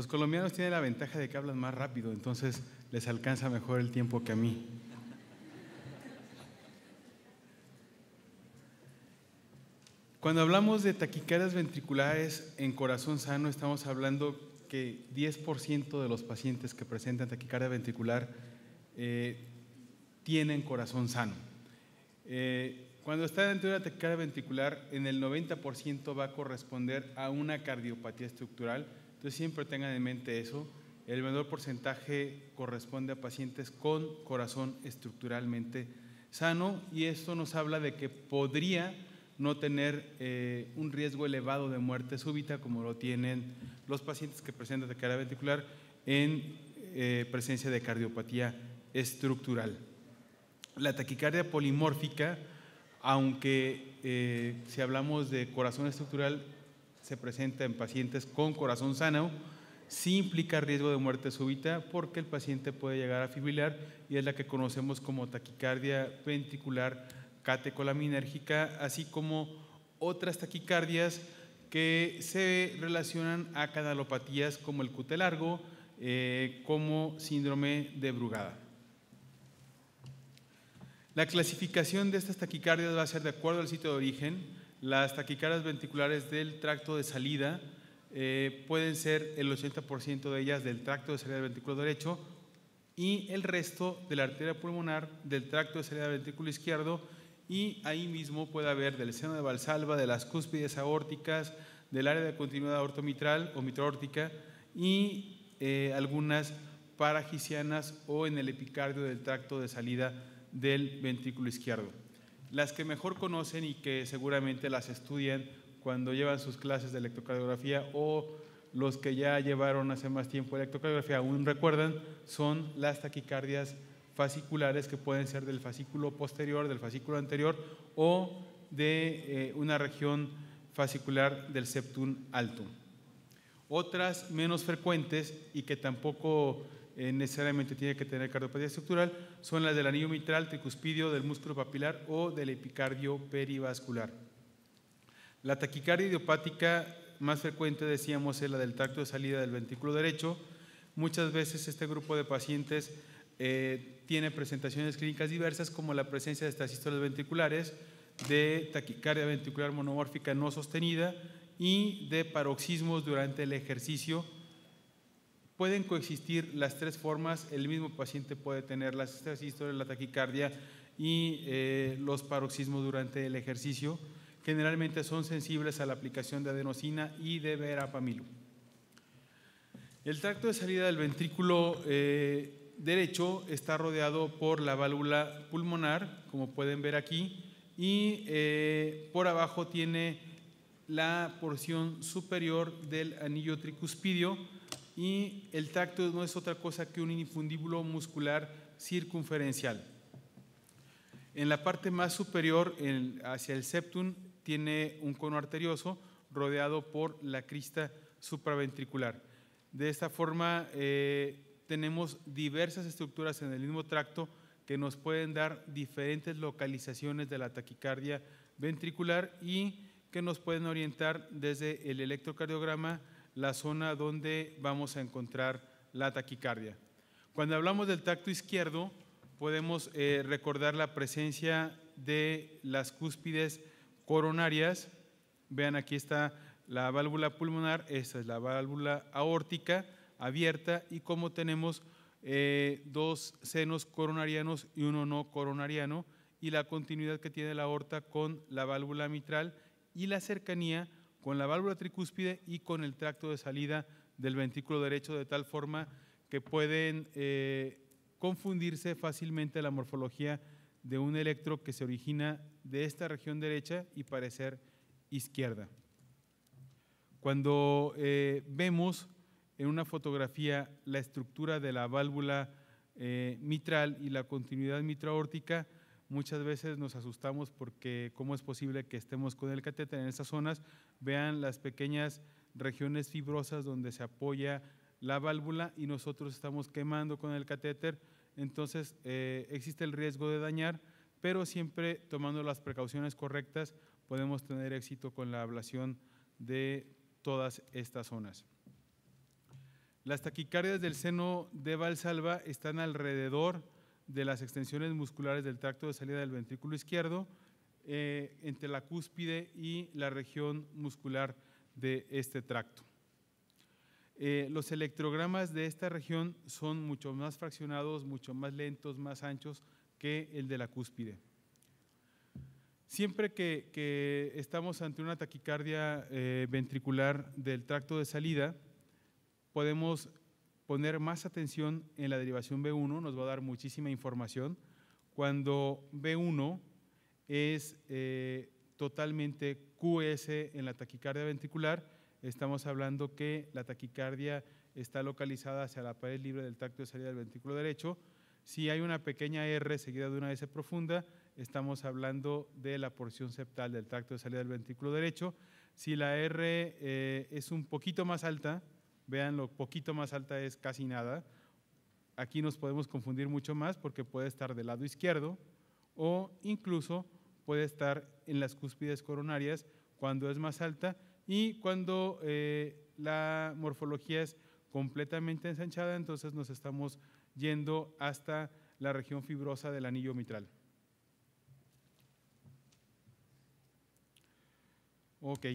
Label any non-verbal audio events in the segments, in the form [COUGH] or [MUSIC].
Los colombianos tienen la ventaja de que hablan más rápido, entonces les alcanza mejor el tiempo que a mí. Cuando hablamos de taquicardias ventriculares en corazón sano, estamos hablando que 10% de los pacientes que presentan taquicardia ventricular eh, tienen corazón sano. Eh, cuando está dentro de una taquicardia ventricular, en el 90% va a corresponder a una cardiopatía estructural, entonces siempre tengan en mente eso. El menor porcentaje corresponde a pacientes con corazón estructuralmente sano y esto nos habla de que podría no tener eh, un riesgo elevado de muerte súbita como lo tienen los pacientes que presentan taquicardia ventricular en eh, presencia de cardiopatía estructural. La taquicardia polimórfica, aunque eh, si hablamos de corazón estructural, se presenta en pacientes con corazón sano, sí implica riesgo de muerte súbita porque el paciente puede llegar a fibrilar y es la que conocemos como taquicardia ventricular catecolaminérgica, así como otras taquicardias que se relacionan a canalopatías como el cutelargo, largo, eh, como síndrome de Brugada. La clasificación de estas taquicardias va a ser de acuerdo al sitio de origen, las taquicardias ventriculares del tracto de salida eh, pueden ser el 80% de ellas del tracto de salida del ventrículo derecho y el resto de la arteria pulmonar del tracto de salida del ventrículo izquierdo y ahí mismo puede haber del seno de Valsalva, de las cúspides aórticas, del área de continuidad aortomitral o mitroórtica y eh, algunas paragisianas o en el epicardio del tracto de salida del ventrículo izquierdo las que mejor conocen y que seguramente las estudian cuando llevan sus clases de electrocardiografía o los que ya llevaron hace más tiempo electrocardiografía aún recuerdan, son las taquicardias fasciculares que pueden ser del fascículo posterior, del fascículo anterior o de eh, una región fascicular del septum alto. Otras menos frecuentes y que tampoco eh, necesariamente tiene que tener cardiopatía estructural son las del anillo mitral, tricuspidio, del músculo papilar o del epicardio perivascular. La taquicardia idiopática más frecuente, decíamos, es la del tacto de salida del ventrículo derecho. Muchas veces este grupo de pacientes eh, tiene presentaciones clínicas diversas como la presencia de historias ventriculares, de taquicardia ventricular monomórfica no sostenida y de paroxismos durante el ejercicio pueden coexistir las tres formas, el mismo paciente puede tener las historias la taquicardia y eh, los paroxismos durante el ejercicio. Generalmente son sensibles a la aplicación de adenosina y de verapamilum. El tracto de salida del ventrículo eh, derecho está rodeado por la válvula pulmonar, como pueden ver aquí, y eh, por abajo tiene la porción superior del anillo tricuspidio, y el tacto no es otra cosa que un infundíbulo muscular circunferencial. En la parte más superior, hacia el septum, tiene un cono arterioso rodeado por la crista supraventricular. De esta forma, eh, tenemos diversas estructuras en el mismo tracto que nos pueden dar diferentes localizaciones de la taquicardia ventricular y que nos pueden orientar desde el electrocardiograma la zona donde vamos a encontrar la taquicardia. Cuando hablamos del tacto izquierdo, podemos eh, recordar la presencia de las cúspides coronarias. Vean, aquí está la válvula pulmonar, esta es la válvula aórtica abierta y cómo tenemos eh, dos senos coronarianos y uno no coronariano y la continuidad que tiene la aorta con la válvula mitral y la cercanía con la válvula tricúspide y con el tracto de salida del ventrículo derecho, de tal forma que pueden eh, confundirse fácilmente la morfología de un electro que se origina de esta región derecha y parecer izquierda. Cuando eh, vemos en una fotografía la estructura de la válvula eh, mitral y la continuidad mitraórtica, Muchas veces nos asustamos porque cómo es posible que estemos con el catéter en estas zonas. Vean las pequeñas regiones fibrosas donde se apoya la válvula y nosotros estamos quemando con el catéter. Entonces eh, existe el riesgo de dañar, pero siempre tomando las precauciones correctas podemos tener éxito con la ablación de todas estas zonas. Las taquicardias del seno de Valsalva están alrededor de las extensiones musculares del tracto de salida del ventrículo izquierdo eh, entre la cúspide y la región muscular de este tracto. Eh, los electrogramas de esta región son mucho más fraccionados, mucho más lentos, más anchos que el de la cúspide. Siempre que, estamos ante una taquicardia eh, ventricular del tracto de salida, podemos poner más atención en la derivación B1, nos va a dar muchísima información, cuando B1 es eh, totalmente QS en la taquicardia ventricular, estamos hablando que la taquicardia está localizada hacia la pared libre del tacto de salida del ventrículo derecho. Si hay una pequeña R seguida de una S profunda, estamos hablando de la porción septal del tacto de salida del ventrículo derecho. Si la R eh, es un poquito más alta, vean lo poquito más alta es casi nada. Aquí nos podemos confundir mucho más porque puede estar del lado izquierdo o incluso puede estar en las cúspides coronarias cuando es más alta y cuando eh, la morfología es completamente ensanchada, entonces nos estamos yendo hasta la región fibrosa del anillo mitral. Ok.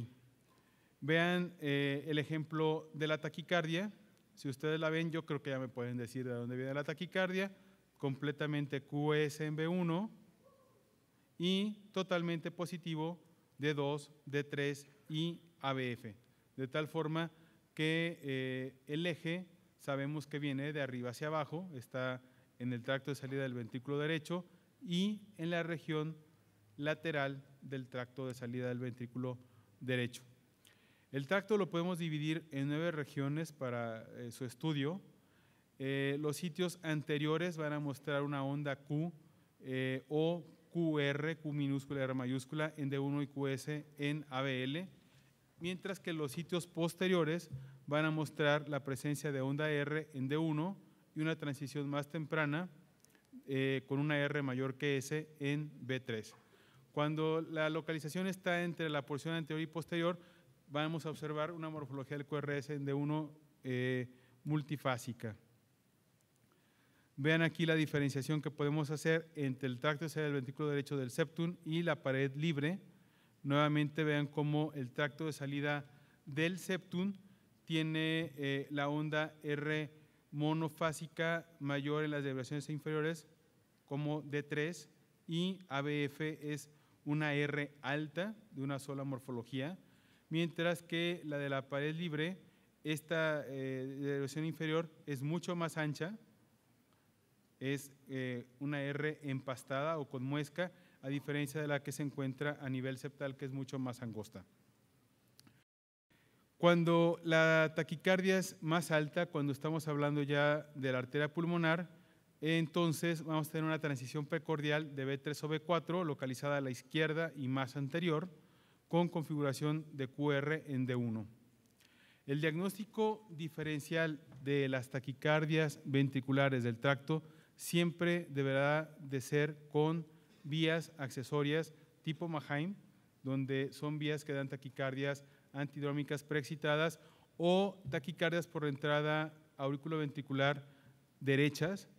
Vean eh, el ejemplo de la taquicardia. Si ustedes la ven, yo creo que ya me pueden decir de dónde viene la taquicardia. Completamente QS en B1 y totalmente positivo D2, D3 y ABF. De tal forma que eh, el eje sabemos que viene de arriba hacia abajo, está en el tracto de salida del ventrículo derecho y en la región lateral del tracto de salida del ventrículo derecho. El tacto lo podemos dividir en nueve regiones para eh, su estudio. Eh, los sitios anteriores van a mostrar una onda Q eh, o QR, Q minúscula, R mayúscula, en D1 y QS en ABL, mientras que los sitios posteriores van a mostrar la presencia de onda R en D1 y una transición más temprana con una R mayor que S en B3. Cuando la localización está entre la porción anterior y posterior, vamos a observar una morfología del QRS d 1 eh, multifásica. Vean aquí la diferenciación que podemos hacer entre el tracto salida del ventrículo derecho del septum y la pared libre. Nuevamente vean cómo el tracto de salida del septum tiene eh, la onda R monofásica mayor en las derivaciones inferiores como D3 y ABF es una R alta de una sola morfología mientras que la de la pared libre, esta eh, erosión inferior es mucho más ancha, es eh, una R empastada o con muesca, a diferencia de la que se encuentra a nivel septal, que es mucho más angosta. Cuando la taquicardia es más alta, cuando estamos hablando ya de la arteria pulmonar, entonces vamos a tener una transición precordial de B3 o B4 localizada a la izquierda y más anterior con configuración de QR en D1. El diagnóstico diferencial de las taquicardias ventriculares del tracto siempre deberá de ser con vías accesorias tipo Mahaim, donde son vías que dan taquicardias antidrómicas preexcitadas o taquicardias por entrada auriculoventricular derechas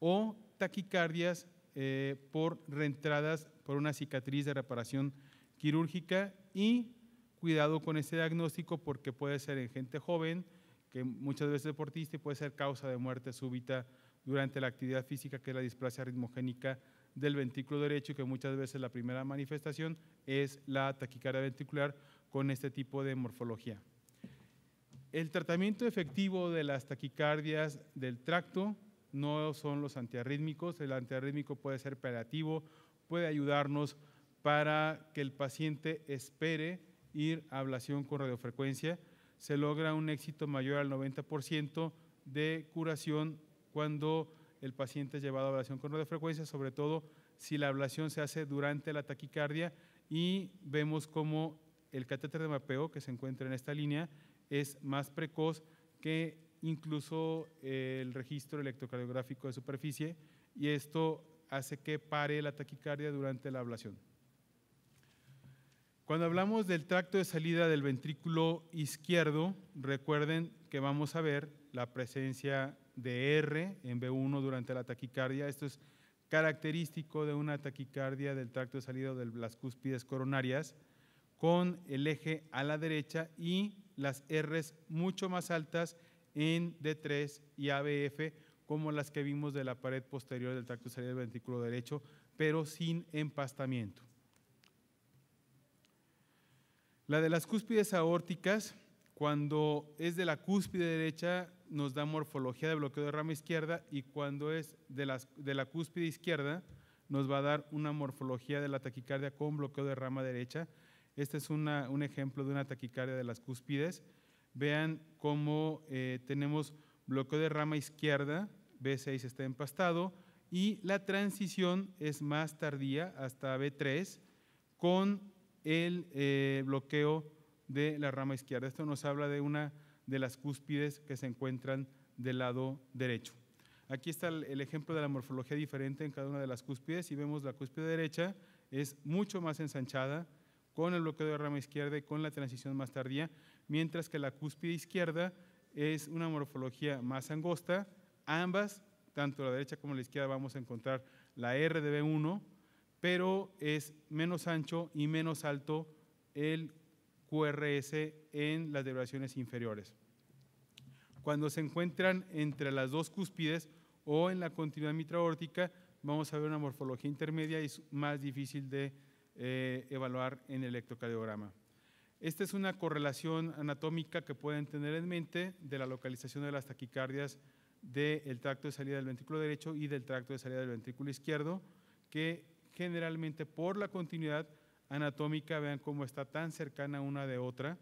o taquicardias eh, por reentradas por una cicatriz de reparación quirúrgica y cuidado con este diagnóstico porque puede ser en gente joven, que muchas veces es deportista y puede ser causa de muerte súbita durante la actividad física, que es la displasia ritmogénica del ventrículo derecho, que muchas veces la primera manifestación es la taquicardia ventricular con este tipo de morfología. El tratamiento efectivo de las taquicardias del tracto no son los antiarrítmicos, el antiarrítmico puede ser operativo, puede ayudarnos a para que el paciente espere ir a ablación con radiofrecuencia. Se logra un éxito mayor al 90% de curación cuando el paciente es llevado a ablación con radiofrecuencia, sobre todo si la ablación se hace durante la taquicardia y vemos como el catéter de mapeo que se encuentra en esta línea es más precoz que incluso eh, el registro electrocardiográfico de superficie y esto hace que pare la taquicardia durante la ablación. Cuando hablamos del tracto de salida del ventrículo izquierdo, recuerden que vamos a ver la presencia de R en B1 durante la taquicardia. Esto es característico de una taquicardia del tracto de salida de las cúspides coronarias con el eje a la derecha y las Rs mucho más altas en D3 y ABF como las que vimos de la pared posterior del tracto de salida del ventrículo derecho, pero sin empastamiento. La de las cúspides aórticas, cuando es de la cúspide derecha, nos da morfología de bloqueo de rama izquierda y cuando es de, de la cúspide izquierda, nos va a dar una morfología de la taquicardia con bloqueo de rama derecha. Este es un ejemplo de una taquicardia de las cúspides. Vean cómo eh, tenemos bloqueo de rama izquierda, B6 está empastado, y la transición es más tardía, hasta B3, con el eh, bloqueo de la rama izquierda. Esto nos habla de una de las cúspides que se encuentran del lado derecho. Aquí está el, ejemplo de la morfología diferente en cada una de las cúspides. y vemos la cúspide derecha es mucho más ensanchada con el bloqueo de rama izquierda y con la transición más tardía, mientras que la cúspide izquierda es una morfología más angosta. Ambas, tanto la derecha como la izquierda, vamos a encontrar la RDB1, pero es menos ancho y menos alto el QRS en las derivaciones inferiores. Cuando se encuentran entre las dos cúspides o en la continuidad mitraórtica, vamos a ver una morfología intermedia y es más difícil de eh, evaluar en electrocardiograma. Esta es una correlación anatómica que pueden tener en mente de la localización de las taquicardias del tracto de salida del ventrículo derecho y del tracto de salida del ventrículo izquierdo, que generalmente por la continuidad anatómica, vean cómo está tan cercana una de otra,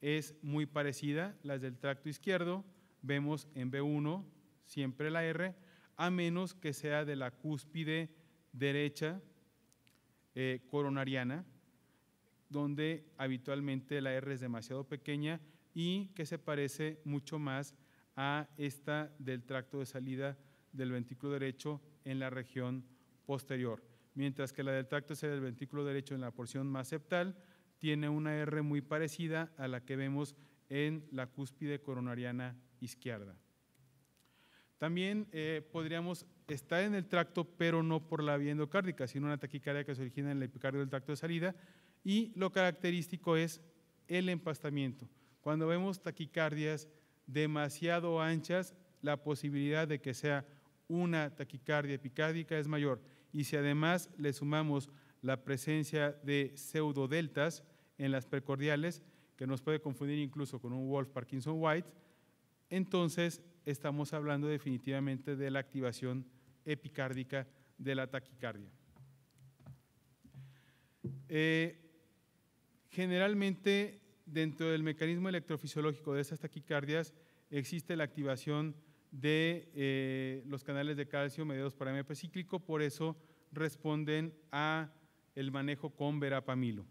es muy parecida, las del tracto izquierdo, vemos en B1 siempre la R, a menos que sea de la cúspide derecha eh, coronariana, donde habitualmente la R es demasiado pequeña y que se parece mucho más a esta del tracto de salida del ventrículo derecho en la región posterior mientras que la del tracto del ventrículo derecho en la porción más septal tiene una R muy parecida a la que vemos en la cúspide coronariana izquierda. También eh, podríamos estar en el tracto, pero no por la vía endocárdica, sino una taquicardia que se origina en el epicardio del tracto de salida. Y lo característico es el empastamiento. Cuando vemos taquicardias demasiado anchas, la posibilidad de que sea una taquicardia epicárdica es mayor y si además le sumamos la presencia de pseudodeltas en las precordiales, que nos puede confundir incluso con un Wolf Parkinson White, entonces estamos hablando definitivamente de la activación epicárdica de la taquicardia. Eh, generalmente, dentro del mecanismo electrofisiológico de esas taquicardias, existe la activación de eh, los canales de calcio mediados por AMP cíclico, por eso responden a el manejo con verapamilo.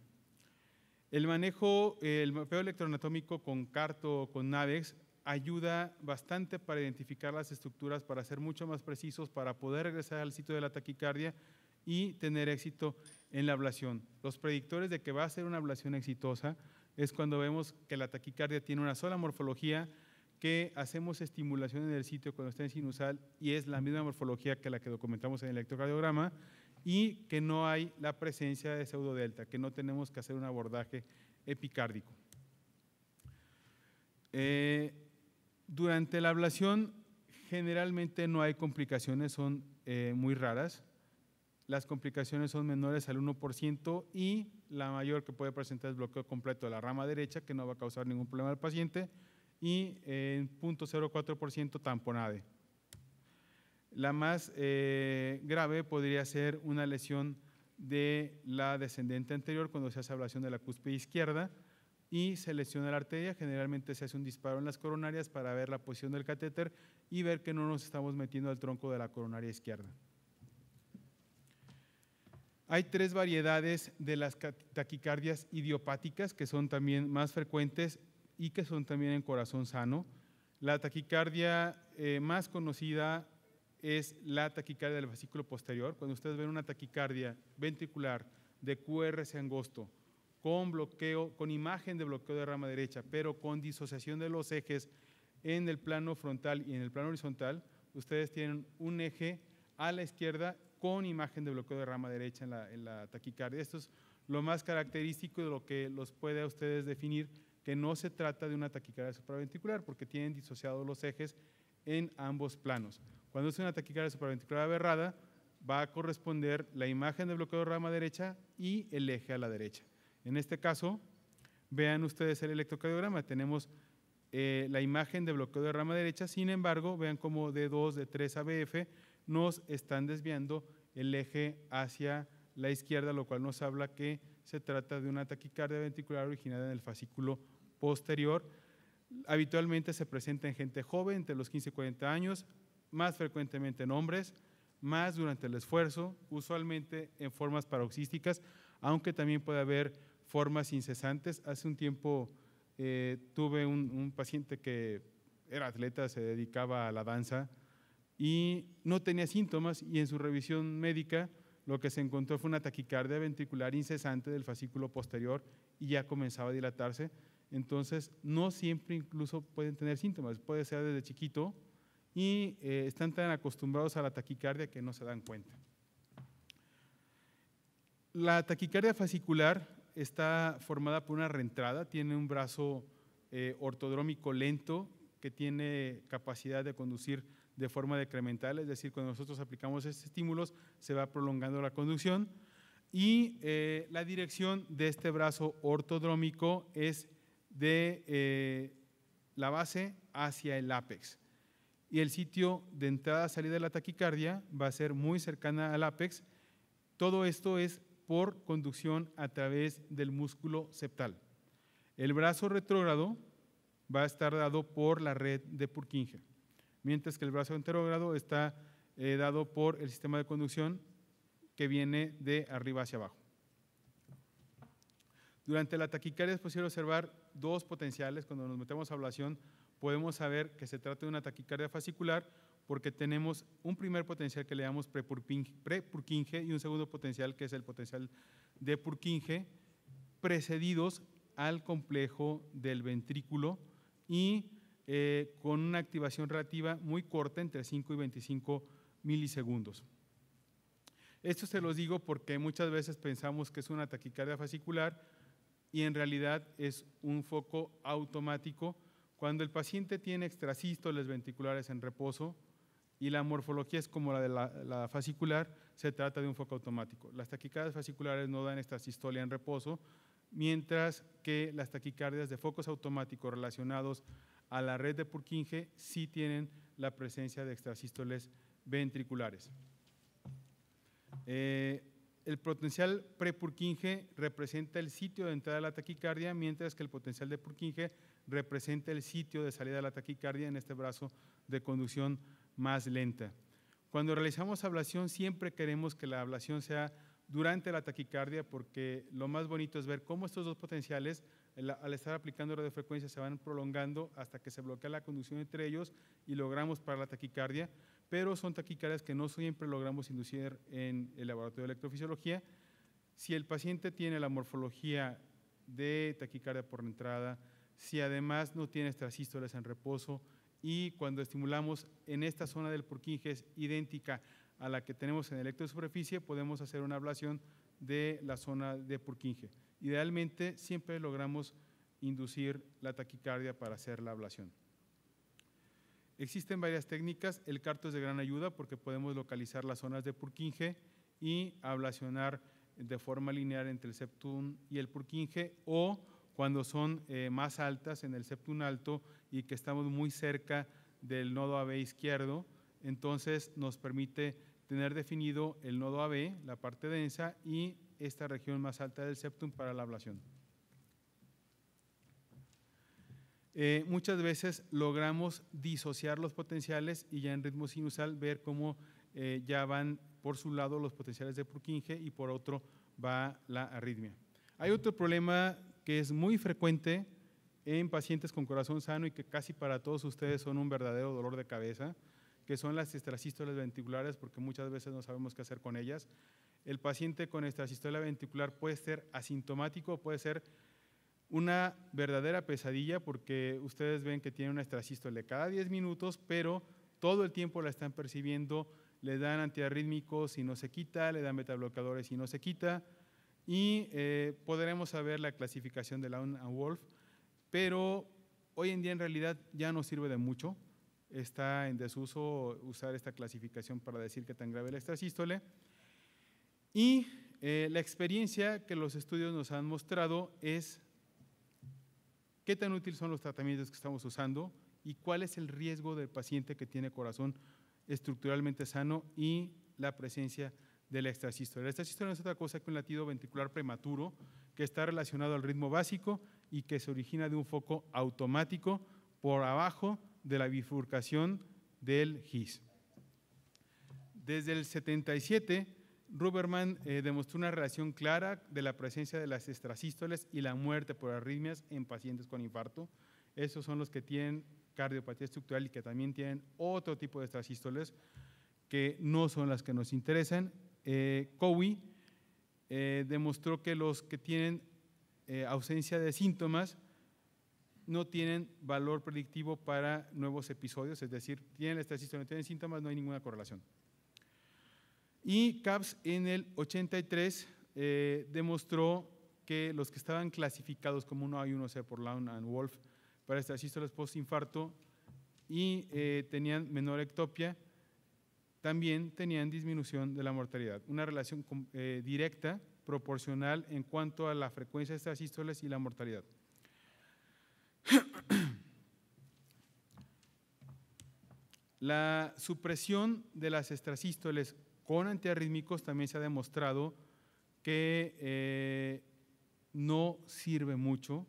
El manejo, el mapeo electroanatómico con CARTO o con NAVEX ayuda bastante para identificar las estructuras, para ser mucho más precisos, para poder regresar al sitio de la taquicardia y tener éxito en la ablación. Los predictores de que va a ser una ablación exitosa es cuando vemos que la taquicardia tiene una sola morfología, que hacemos estimulación en el sitio cuando está en sinusal y es la misma morfología que la que documentamos en el electrocardiograma y que no hay la presencia de pseudodelta, que no tenemos que hacer un abordaje epicárdico. Eh, durante la ablación generalmente no hay complicaciones, son eh, muy raras. Las complicaciones son menores al 1% y la mayor que puede presentar es bloqueo completo de la rama derecha, que no va a causar ningún problema al paciente y eh, en 0.04% tamponade. La más eh, grave podría ser una lesión de la descendente anterior cuando se hace ablación de la cúspide izquierda y se lesiona la arteria. Generalmente se hace un disparo en las coronarias para ver la posición del catéter y ver que no nos estamos metiendo al tronco de la coronaria izquierda. Hay tres variedades de las taquicardias idiopáticas que son también más frecuentes y que son también en corazón sano. La taquicardia eh, más conocida es la taquicardia del fascículo posterior. Cuando ustedes ven una taquicardia ventricular de QRS angosto con bloqueo, con imagen de bloqueo de rama derecha, pero con disociación de los ejes en el plano frontal y en el plano horizontal, ustedes tienen un eje a la izquierda con imagen de bloqueo de rama derecha en la, en la taquicardia. Esto es lo más característico de lo que los puede a ustedes definir que no se trata de una taquicardia supraventricular porque tienen disociados los ejes en ambos planos. Cuando es una taquicardia supraventricular aberrada, va a corresponder la imagen de bloqueo de rama derecha y el eje a la derecha. En este caso, vean ustedes el electrocardiograma, tenemos eh, la imagen de bloqueo de rama derecha, sin embargo, vean cómo de 2 de 3 ABF nos están desviando el eje hacia la izquierda, lo cual nos habla que se trata de una taquicardia ventricular originada en el fascículo posterior, habitualmente se presenta en gente joven, entre los 15 y 40 años, más frecuentemente en hombres, más durante el esfuerzo, usualmente en formas paroxísticas, aunque también puede haber formas incesantes. Hace un tiempo eh, tuve un, paciente que era atleta, se dedicaba a la danza y no tenía síntomas y en su revisión médica lo que se encontró fue una taquicardia ventricular incesante del fascículo posterior y ya comenzaba a dilatarse entonces, no siempre incluso pueden tener síntomas, puede ser desde chiquito y eh, están tan acostumbrados a la taquicardia que no se dan cuenta. La taquicardia fascicular está formada por una reentrada, tiene un brazo eh, ortodrómico lento que tiene capacidad de conducir de forma decremental, es decir, cuando nosotros aplicamos estos estímulos se va prolongando la conducción y eh, la dirección de este brazo ortodrómico es de eh, la base hacia el ápex. Y el sitio de entrada-salida de la taquicardia va a ser muy cercana al ápex. Todo esto es por conducción a través del músculo septal. El brazo retrógrado va a estar dado por la red de Purkinje, mientras que el brazo anterógrado está eh, dado por el sistema de conducción que viene de arriba hacia abajo. Durante la taquicardia es posible observar dos potenciales, cuando nos metemos a ablación, podemos saber que se trata de una taquicardia fascicular porque tenemos un primer potencial que le llamamos pre-Purkinje y un segundo potencial que es el potencial de Purkinje, precedidos al complejo del ventrículo y eh, con una activación relativa muy corta, entre 5 y 25 milisegundos. Esto se los digo porque muchas veces pensamos que es una taquicardia fascicular, y en realidad es un foco automático cuando el paciente tiene extrasístoles ventriculares en reposo y la morfología es como la de la, fascicular, se trata de un foco automático. Las taquicardias fasciculares no dan extrasistolia en reposo, mientras que las taquicardias de focos automáticos relacionados a la red de Purkinje sí tienen la presencia de extrasístoles ventriculares. Eh, el potencial prepurquinje representa el sitio de entrada de la taquicardia, mientras que el potencial de Purkinje representa el sitio de salida de la taquicardia en este brazo de conducción más lenta. Cuando realizamos ablación siempre queremos que la ablación sea durante la taquicardia porque lo más bonito es ver cómo estos dos potenciales al estar aplicando radiofrecuencia se van prolongando hasta que se bloquea la conducción entre ellos y logramos para la taquicardia, pero son taquicardias que no siempre logramos inducir en el laboratorio de electrofisiología. Si el paciente tiene la morfología de taquicardia por entrada, si además no tiene estas en reposo y cuando estimulamos en esta zona del purkinje es idéntica a la que tenemos en electro superficie, podemos hacer una ablación de la zona de purkinje. Idealmente siempre logramos inducir la taquicardia para hacer la ablación. Existen varias técnicas, el carto es de gran ayuda porque podemos localizar las zonas de Purkinje y ablacionar de forma lineal entre el septum y el Purkinje o cuando son eh, más altas en el septum alto y que estamos muy cerca del nodo AB izquierdo, entonces nos permite tener definido el nodo AB, la parte densa, y esta región más alta del septum para la ablación. Eh, muchas veces logramos disociar los potenciales y ya en ritmo sinusal ver cómo eh, ya van por su lado los potenciales de Purkinje y por otro va la arritmia. Hay otro problema que es muy frecuente en pacientes con corazón sano y que casi para todos ustedes son un verdadero dolor de cabeza, que son las estrasístoles ventriculares, porque muchas veces no sabemos qué hacer con ellas. El paciente con estrasístole ventricular puede ser asintomático, puede ser una verdadera pesadilla porque ustedes ven que tiene una estrasístole cada 10 minutos, pero todo el tiempo la están percibiendo, le dan antiarrítmicos y no se quita, le dan metablocadores y no se quita, y eh, podremos saber la clasificación de la Wolf, pero hoy en día en realidad ya no sirve de mucho, está en desuso usar esta clasificación para decir qué tan grave la estrasístole. Y eh, la experiencia que los estudios nos han mostrado es qué tan útil son los tratamientos que estamos usando y cuál es el riesgo del paciente que tiene corazón estructuralmente sano y la presencia de la El La no es otra cosa que un latido ventricular prematuro que está relacionado al ritmo básico y que se origina de un foco automático por abajo de la bifurcación del GIS. Desde el 77 Ruberman eh, demostró una relación clara de la presencia de las extrasístoles y la muerte por arritmias en pacientes con infarto. Esos son los que tienen cardiopatía estructural y que también tienen otro tipo de extrasístoles que no son las que nos interesan. Eh, Cowie eh, demostró que los que tienen ausencia de síntomas no tienen valor predictivo para nuevos episodios, es decir, tienen la no tienen síntomas, no hay ninguna correlación. Y CAPS en el 83 eh, demostró que los que estaban clasificados como 1A y 1C por Laun and Wolf para estas sístoles post-infarto y eh, tenían menor ectopia, también tenían disminución de la mortalidad. Una relación eh, directa, proporcional en cuanto a la frecuencia de estas sístoles y la mortalidad. [CLEARS THROAT] La supresión de las extrasístoles con antiarrítmicos también se ha demostrado que eh, no sirve mucho.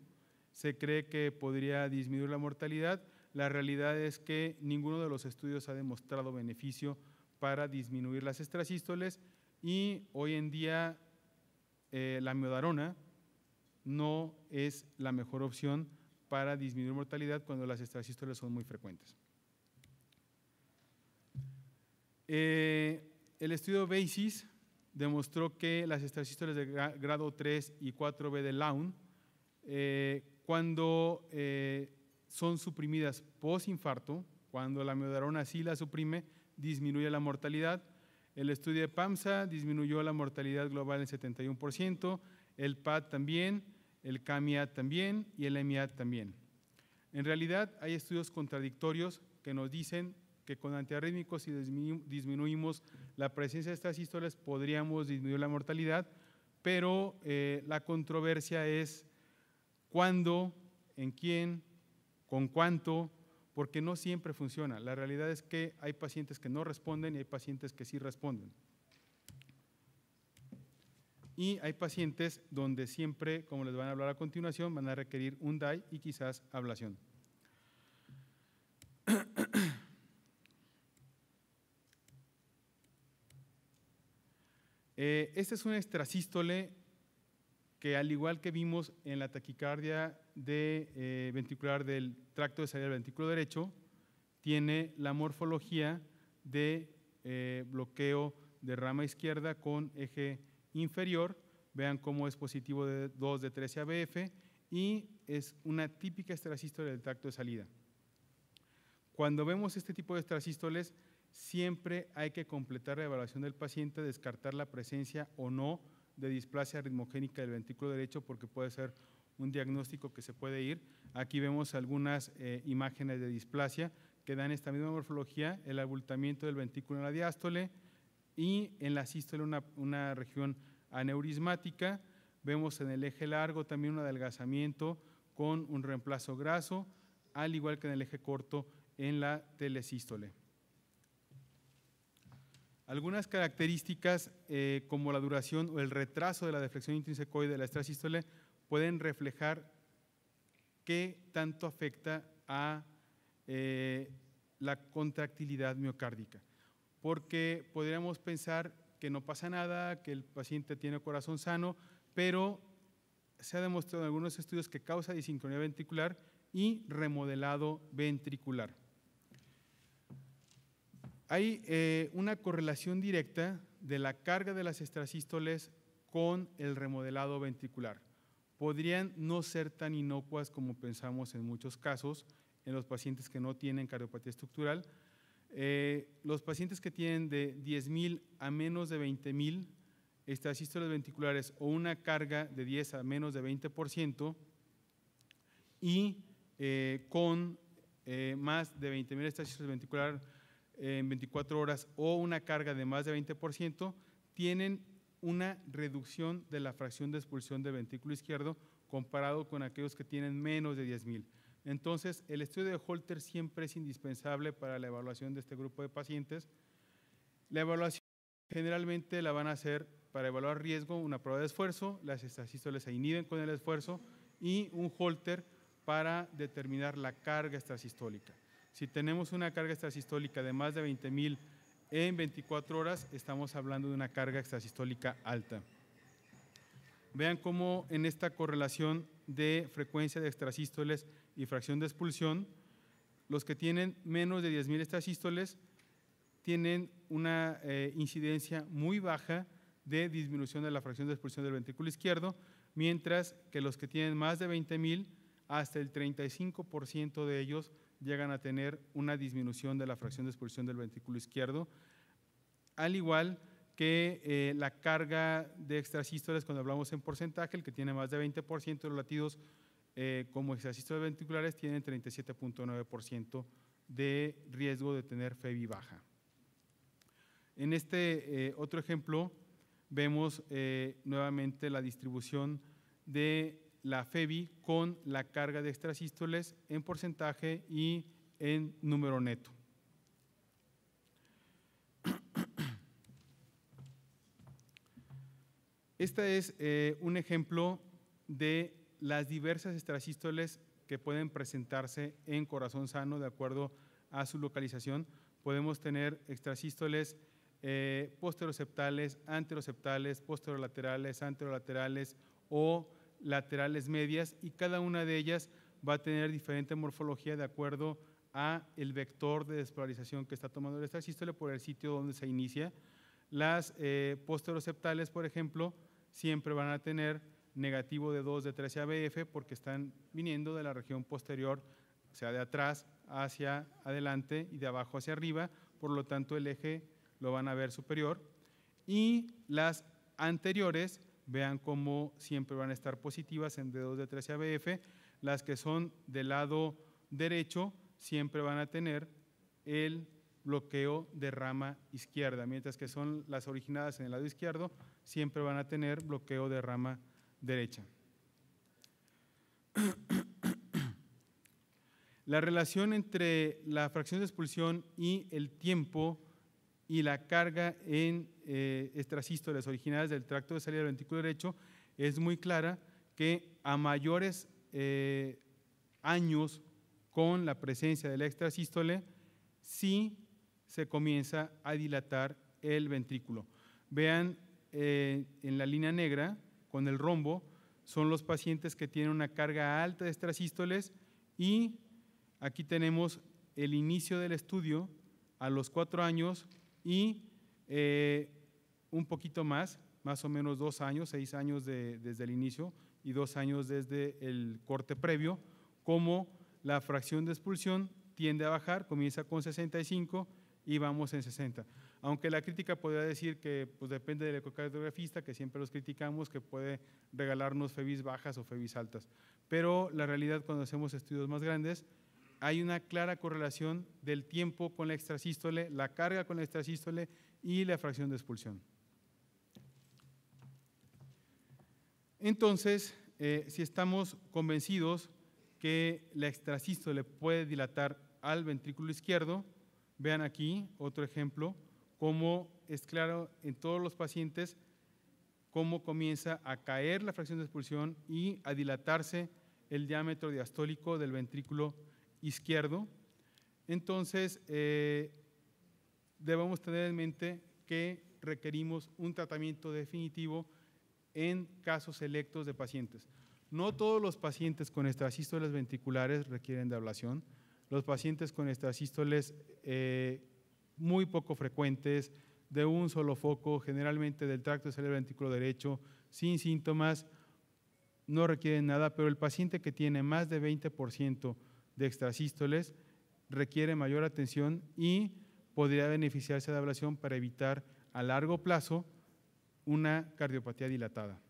Se cree que podría disminuir la mortalidad. La realidad es que ninguno de los estudios ha demostrado beneficio para disminuir las extrasístoles y hoy en día eh, la miodarona no es la mejor opción para disminuir mortalidad cuando las extrasístoles son muy frecuentes. Eh, el estudio BASIS demostró que las estadísticas de grado 3 y 4B de Laun, eh, cuando eh, son suprimidas post-infarto, cuando la miodarona sí la suprime, disminuye la mortalidad. El estudio de PAMSA disminuyó la mortalidad global en 71%, el PAD también, el CAMIA también y el MIA también. En realidad hay estudios contradictorios que nos dicen que con antiarrítmicos, si disminuimos la presencia de estas sístoles, podríamos disminuir la mortalidad, pero eh, la controversia es cuándo, en quién, con cuánto, porque no siempre funciona. La realidad es que hay pacientes que no responden y hay pacientes que sí responden. Y hay pacientes donde siempre, como les van a hablar a continuación, van a requerir un DAI y quizás ablación. Eh, esta es una extrasístole que al igual que vimos en la taquicardia eh, ventricular del tracto de salida del ventrículo derecho, tiene la morfología de eh, bloqueo de rama izquierda con eje inferior. Vean cómo es positivo de 2 de 13 ABF y es una típica extrasístole del tracto de salida. Cuando vemos este tipo de extrasístoles, siempre hay que completar la evaluación del paciente, descartar la presencia o no de displasia ritmogénica del ventrículo derecho porque puede ser un diagnóstico que se puede ir. Aquí vemos algunas eh, imágenes de displasia que dan esta misma morfología, el abultamiento del ventrículo en la diástole y en la sístole una, una región aneurismática. Vemos en el eje largo también un adelgazamiento con un reemplazo graso, al igual que en el eje corto en la telesístole. Algunas características eh, como la duración o el retraso de la deflexión intrinsecoide de la estrasístole, pueden reflejar qué tanto afecta a eh, la contractilidad miocárdica. Porque podríamos pensar que no pasa nada, que el paciente tiene corazón sano, pero se ha demostrado en algunos estudios que causa disincronía ventricular y remodelado ventricular hay eh, una correlación directa de la carga de las extrasístoles con el remodelado ventricular. Podrían no ser tan inocuas como pensamos en muchos casos en los pacientes que no tienen cardiopatía estructural. Eh, los pacientes que tienen de 10.000 a menos de 20.000 extrasístoles ventriculares o una carga de 10 a menos de 20% y eh, con más de 20.000 extrasístoles ventriculares en 24 horas o una carga de más de 20%, tienen una reducción de la fracción de expulsión del ventrículo izquierdo comparado con aquellos que tienen menos de 10.000. Entonces, el estudio de Holter siempre es indispensable para la evaluación de este grupo de pacientes. La evaluación generalmente la van a hacer para evaluar riesgo, una prueba de esfuerzo, las sístoles se inhiben con el esfuerzo y un Holter para determinar la carga extrasistólica. Si tenemos una carga extrasistólica de más de 20.000 en 24 horas, estamos hablando de una carga extrasistólica alta. Vean cómo en esta correlación de frecuencia de extrasístoles y fracción de expulsión, los que tienen menos de 10.000 extrasístoles tienen una eh, incidencia muy baja de disminución de la fracción de expulsión del ventrículo izquierdo, mientras que los que tienen más de 20.000, hasta el 35% de ellos llegan a tener una disminución de la fracción de exposición del ventrículo izquierdo, al igual que eh, la carga de extrasístoles, cuando hablamos en porcentaje, el que tiene más de 20% de los latidos eh, como extrasístoles ventriculares tienen 37.9% de riesgo de tener FEBI baja. En este eh, otro ejemplo vemos nuevamente la distribución de la FEBI con la carga de extrasístoles en porcentaje y en número neto. Este es eh, un ejemplo de las diversas extrasístoles que pueden presentarse en corazón sano de acuerdo a su localización. Podemos tener extrasístoles eh, posteroceptales, anteroceptales, posterolaterales, anterolaterales o laterales medias y cada una de ellas va a tener diferente morfología de acuerdo a el vector de despolarización que está tomando el extrasístole por el sitio donde se inicia. Las eh, posteroceptales, por ejemplo, siempre van a tener negativo de 2 de 13 ABF porque están viniendo de la región posterior, o sea, de atrás hacia adelante y de abajo hacia arriba, por lo tanto el eje lo van a ver superior. Y las anteriores vean cómo siempre van a estar positivas en D2 de 13 ABF. Las que son del lado derecho siempre van a tener el bloqueo de rama izquierda, mientras que son las originadas en el lado izquierdo siempre van a tener bloqueo de rama derecha. La relación entre la fracción de expulsión y el tiempo y la carga en eh, extrasístoles originales del tracto de salida del ventrículo derecho es muy clara que a mayores eh, años con la presencia de la extrasístole, sí se comienza a dilatar el ventrículo. Vean eh, en la línea negra, con el rombo, son los pacientes que tienen una carga alta de extrasístoles y aquí tenemos el inicio del estudio a los cuatro años y eh, un poquito más, más o menos dos años, seis años desde el inicio y dos años desde el corte previo, como la fracción de expulsión tiende a bajar, comienza con 65 y vamos en 60. Aunque la crítica podría decir que pues, depende del ecocardiografista, que siempre los criticamos, que puede regalarnos FEBIS bajas o FEBIS altas. Pero la realidad cuando hacemos estudios más grandes hay una clara correlación del tiempo con la extrasístole, la carga con la extrasístole y la fracción de expulsión. Entonces, eh, si estamos convencidos que la extrasístole puede dilatar al ventrículo izquierdo, vean aquí otro ejemplo, cómo es claro en todos los pacientes cómo comienza a caer la fracción de expulsión y a dilatarse el diámetro diastólico del ventrículo izquierdo izquierdo. Entonces, eh, debemos tener en mente que requerimos un tratamiento definitivo en casos selectos de pacientes. No todos los pacientes con estas ventriculares requieren de ablación. Los pacientes con estas eh, muy poco frecuentes, de un solo foco, generalmente del tracto ventrículo derecho, sin síntomas, no requieren nada, pero el paciente que tiene más de 20% de extrasístoles requiere mayor atención y podría beneficiarse de ablación para evitar a largo plazo una cardiopatía dilatada.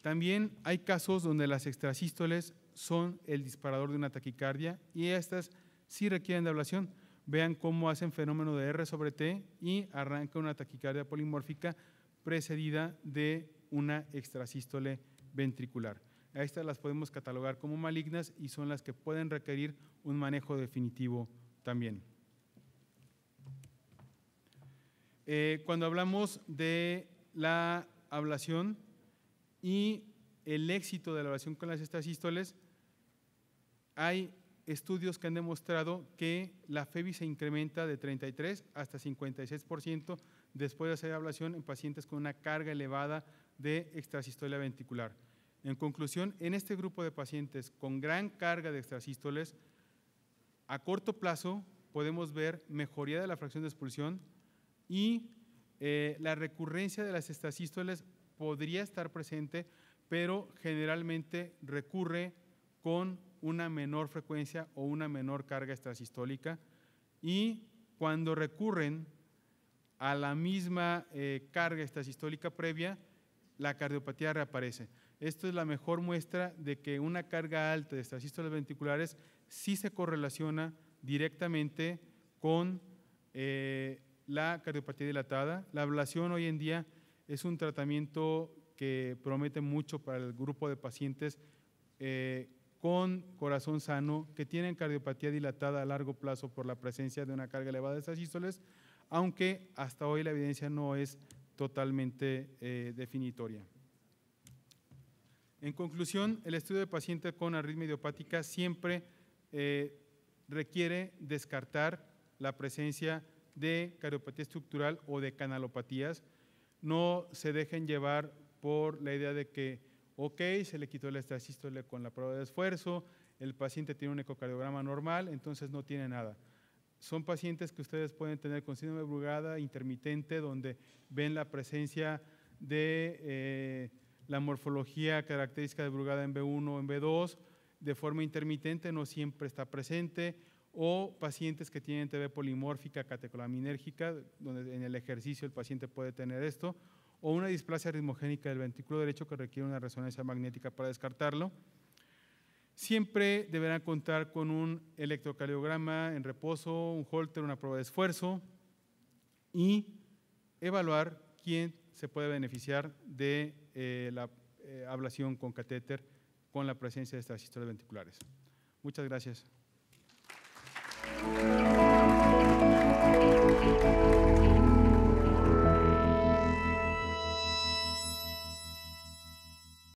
También hay casos donde las extrasístoles son el disparador de una taquicardia y estas sí requieren de ablación. Vean cómo hacen fenómeno de R sobre T y arranca una taquicardia polimórfica precedida de una extrasístole ventricular a estas las podemos catalogar como malignas y son las que pueden requerir un manejo definitivo también. Eh, cuando hablamos de la ablación y el éxito de la ablación con las extrasístoles, hay estudios que han demostrado que la FEBI se incrementa de 33 hasta 56% después de hacer ablación en pacientes con una carga elevada de extrasistolia ventricular. En conclusión, en este grupo de pacientes con gran carga de extrasístoles, a corto plazo podemos ver mejoría de la fracción de expulsión y eh, la recurrencia de las extrasístoles podría estar presente, pero generalmente recurre con una menor frecuencia o una menor carga extrasistólica y cuando recurren a la misma eh, carga extrasistólica previa, la cardiopatía reaparece. Esto es la mejor muestra de que una carga alta de estas sístoles ventriculares sí se correlaciona directamente con eh, la cardiopatía dilatada. La ablación hoy en día es un tratamiento que promete mucho para el grupo de pacientes eh, con corazón sano que tienen cardiopatía dilatada a largo plazo por la presencia de una carga elevada de estas sístoles, aunque hasta hoy la evidencia no es totalmente eh, definitoria. En conclusión, el estudio de paciente con arritmia idiopática siempre eh, requiere descartar la presencia de cardiopatía estructural o de canalopatías. No se dejen llevar por la idea de que, ok, se le quitó la extrasístole con la prueba de esfuerzo, el paciente tiene un ecocardiograma normal, entonces no tiene nada. Son pacientes que ustedes pueden tener con síndrome de brugada intermitente, donde ven la presencia de eh, la morfología característica de Brugada en B1 o en B2 de forma intermitente, no siempre está presente, o pacientes que tienen TB polimórfica catecolaminérgica, donde en el ejercicio el paciente puede tener esto, o una displasia ritmogénica del ventrículo derecho que requiere una resonancia magnética para descartarlo. Siempre deberán contar con un electrocardiograma en reposo, un holter, una prueba de esfuerzo y evaluar quién se puede beneficiar de eh, la eh, ablación con catéter con la presencia de estas historias ventriculares. Muchas gracias.